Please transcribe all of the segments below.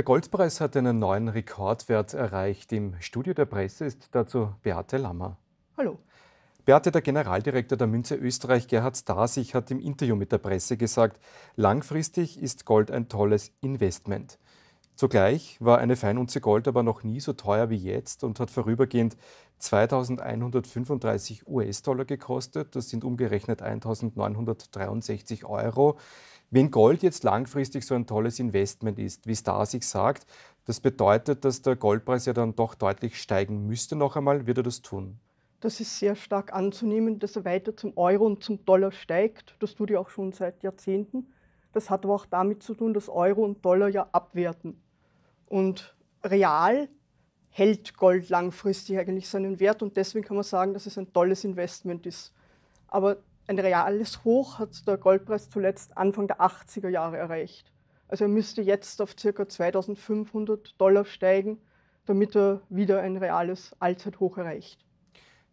Der Goldpreis hat einen neuen Rekordwert erreicht. Im Studio der Presse ist dazu Beate Lammer. Hallo. Beate, der Generaldirektor der Münze Österreich, Gerhard Stasich, hat im Interview mit der Presse gesagt, langfristig ist Gold ein tolles Investment. Zugleich war eine Feinunze Gold aber noch nie so teuer wie jetzt und hat vorübergehend 2135 US-Dollar gekostet. Das sind umgerechnet 1963 Euro. Wenn Gold jetzt langfristig so ein tolles Investment ist, wie Stasik sagt, das bedeutet, dass der Goldpreis ja dann doch deutlich steigen müsste noch einmal. Wird er das tun? Das ist sehr stark anzunehmen, dass er weiter zum Euro und zum Dollar steigt. Das tut er auch schon seit Jahrzehnten. Das hat aber auch damit zu tun, dass Euro und Dollar ja abwerten. Und real hält Gold langfristig eigentlich seinen Wert und deswegen kann man sagen, dass es ein tolles Investment ist. Aber ein reales Hoch hat der Goldpreis zuletzt Anfang der 80er Jahre erreicht. Also er müsste jetzt auf ca. 2500 Dollar steigen, damit er wieder ein reales Allzeithoch erreicht.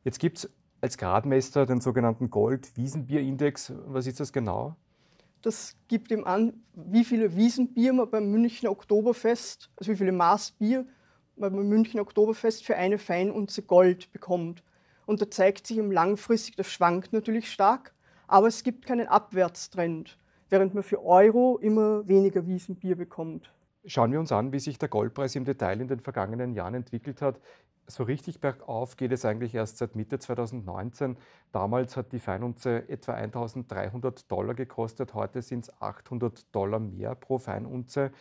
Jetzt gibt es als Gradmesser den sogenannten Gold-Wiesenbier-Index. Was ist das genau? Das gibt ihm an, wie viele Wiesenbier man beim Münchner Oktoberfest, also wie viele Maßbier man beim Münchner Oktoberfest für eine Feinunze Gold bekommt. Und da zeigt sich eben langfristig, das schwankt natürlich stark, aber es gibt keinen Abwärtstrend, während man für Euro immer weniger Wiesenbier bekommt. Schauen wir uns an, wie sich der Goldpreis im Detail in den vergangenen Jahren entwickelt hat so richtig bergauf geht es eigentlich erst seit Mitte 2019. Damals hat die Feinunze etwa 1300 Dollar gekostet, heute sind es 800 Dollar mehr pro Feinunze.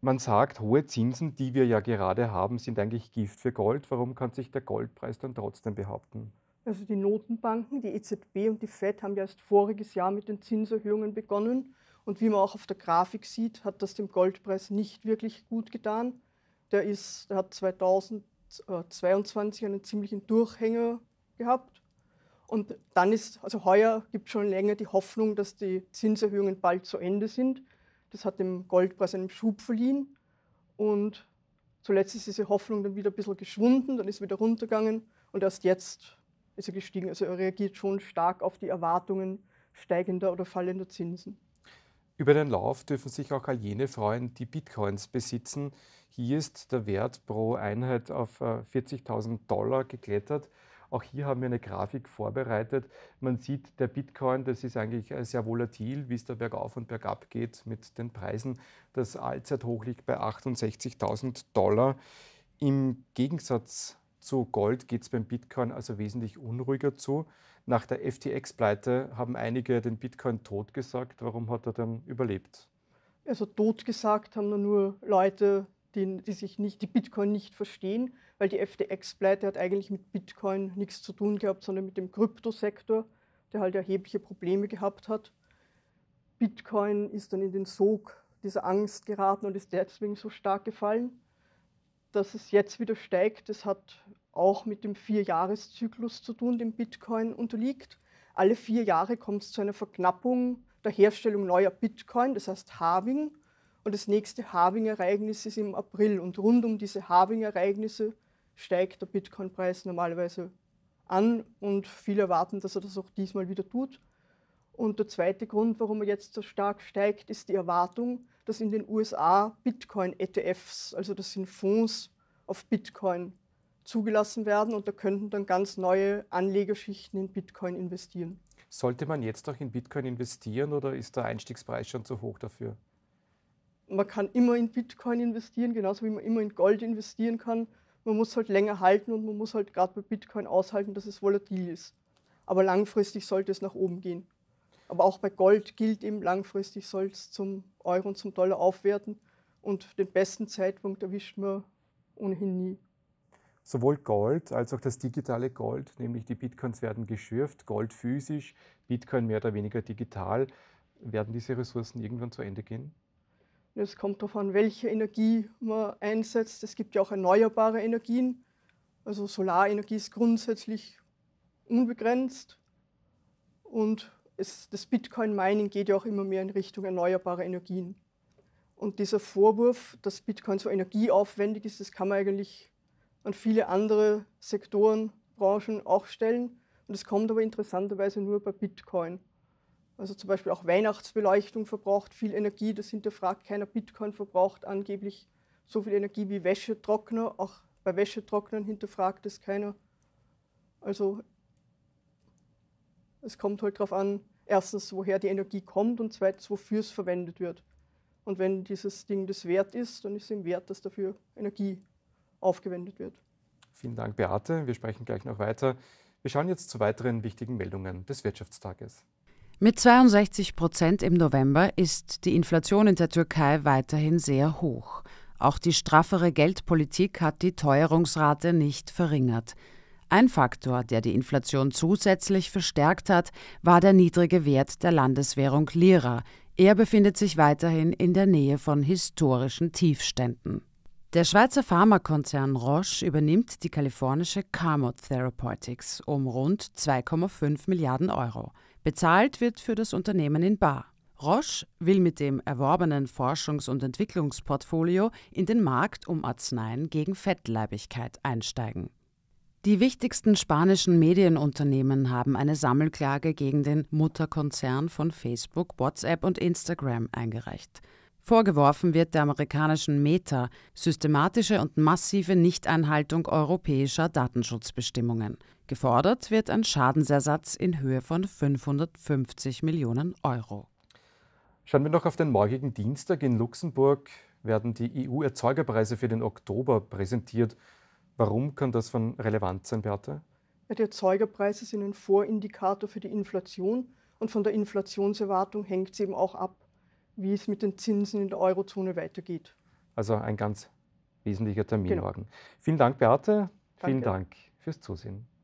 Man sagt, hohe Zinsen, die wir ja gerade haben, sind eigentlich Gift für Gold. Warum kann sich der Goldpreis dann trotzdem behaupten? Also die Notenbanken, die EZB und die Fed haben ja erst voriges Jahr mit den Zinserhöhungen begonnen. Und wie man auch auf der Grafik sieht, hat das dem Goldpreis nicht wirklich gut getan. Der, ist, der hat 2022 einen ziemlichen Durchhänger gehabt. Und dann ist, also heuer gibt es schon länger die Hoffnung, dass die Zinserhöhungen bald zu Ende sind. Das hat dem Goldpreis einen Schub verliehen. Und zuletzt ist diese Hoffnung dann wieder ein bisschen geschwunden, dann ist wieder runtergegangen und erst jetzt ist er gestiegen. Also er reagiert schon stark auf die Erwartungen steigender oder fallender Zinsen. Über den Lauf dürfen sich auch all jene freuen, die Bitcoins besitzen. Hier ist der Wert pro Einheit auf 40.000 äh, Dollar geklettert. Auch hier haben wir eine Grafik vorbereitet. Man sieht, der Bitcoin, das ist eigentlich äh, sehr volatil, wie es da bergauf und bergab geht mit den Preisen. Das Allzeithoch liegt bei 68.000 Dollar. Im Gegensatz zu Gold geht es beim Bitcoin also wesentlich unruhiger zu. Nach der FTX-Pleite haben einige den Bitcoin totgesagt. Warum hat er dann überlebt? Also totgesagt haben nur Leute, die, die, sich nicht, die Bitcoin nicht verstehen, weil die FTX-Pleite hat eigentlich mit Bitcoin nichts zu tun gehabt, sondern mit dem Kryptosektor, der halt erhebliche Probleme gehabt hat. Bitcoin ist dann in den Sog dieser Angst geraten und ist deswegen so stark gefallen dass es jetzt wieder steigt, das hat auch mit dem Vierjahreszyklus zu tun, dem Bitcoin unterliegt. Alle vier Jahre kommt es zu einer Verknappung der Herstellung neuer Bitcoin, das heißt Harving. Und das nächste harving ereignis ist im April. Und rund um diese harving ereignisse steigt der Bitcoin-Preis normalerweise an und viele erwarten, dass er das auch diesmal wieder tut. Und der zweite Grund, warum er jetzt so stark steigt, ist die Erwartung, dass in den USA Bitcoin-ETFs, also das sind Fonds auf Bitcoin, zugelassen werden und da könnten dann ganz neue Anlegerschichten in Bitcoin investieren. Sollte man jetzt auch in Bitcoin investieren oder ist der Einstiegspreis schon zu hoch dafür? Man kann immer in Bitcoin investieren, genauso wie man immer in Gold investieren kann. Man muss halt länger halten und man muss halt gerade bei Bitcoin aushalten, dass es volatil ist. Aber langfristig sollte es nach oben gehen. Aber auch bei Gold gilt eben, langfristig soll es zum Euro zum Dollar aufwerten und den besten Zeitpunkt erwischt man ohnehin nie. Sowohl Gold als auch das digitale Gold, nämlich die Bitcoins werden geschürft, Gold physisch, Bitcoin mehr oder weniger digital. Werden diese Ressourcen irgendwann zu Ende gehen? Es kommt darauf an, welche Energie man einsetzt. Es gibt ja auch erneuerbare Energien. Also Solarenergie ist grundsätzlich unbegrenzt. Und es, das Bitcoin-Mining geht ja auch immer mehr in Richtung erneuerbare Energien. Und dieser Vorwurf, dass Bitcoin so energieaufwendig ist, das kann man eigentlich an viele andere Sektoren, Branchen auch stellen. Und das kommt aber interessanterweise nur bei Bitcoin. Also zum Beispiel auch Weihnachtsbeleuchtung verbraucht viel Energie, das hinterfragt keiner. Bitcoin verbraucht angeblich so viel Energie wie Wäschetrockner. Auch bei Wäschetrocknern hinterfragt es keiner. Also es kommt halt darauf an, erstens, woher die Energie kommt und zweitens, wofür es verwendet wird. Und wenn dieses Ding das wert ist, dann ist es ihm wert, dass dafür Energie aufgewendet wird. Vielen Dank, Beate. Wir sprechen gleich noch weiter. Wir schauen jetzt zu weiteren wichtigen Meldungen des Wirtschaftstages. Mit 62 Prozent im November ist die Inflation in der Türkei weiterhin sehr hoch. Auch die straffere Geldpolitik hat die Teuerungsrate nicht verringert. Ein Faktor, der die Inflation zusätzlich verstärkt hat, war der niedrige Wert der Landeswährung Lira. Er befindet sich weiterhin in der Nähe von historischen Tiefständen. Der Schweizer Pharmakonzern Roche übernimmt die kalifornische Carmo Therapeutics um rund 2,5 Milliarden Euro. Bezahlt wird für das Unternehmen in Bar. Roche will mit dem erworbenen Forschungs- und Entwicklungsportfolio in den Markt um Arzneien gegen Fettleibigkeit einsteigen. Die wichtigsten spanischen Medienunternehmen haben eine Sammelklage gegen den Mutterkonzern von Facebook, WhatsApp und Instagram eingereicht. Vorgeworfen wird der amerikanischen Meta systematische und massive Nichteinhaltung europäischer Datenschutzbestimmungen. Gefordert wird ein Schadensersatz in Höhe von 550 Millionen Euro. Schauen wir noch auf den morgigen Dienstag. In Luxemburg werden die EU-Erzeugerpreise für den Oktober präsentiert. Warum kann das von Relevanz sein, Beate? Ja, die Erzeugerpreise sind ein Vorindikator für die Inflation und von der Inflationserwartung hängt es eben auch ab, wie es mit den Zinsen in der Eurozone weitergeht. Also ein ganz wesentlicher Termin morgen. Genau. Vielen Dank, Beate. Danke. Vielen Dank fürs Zusehen.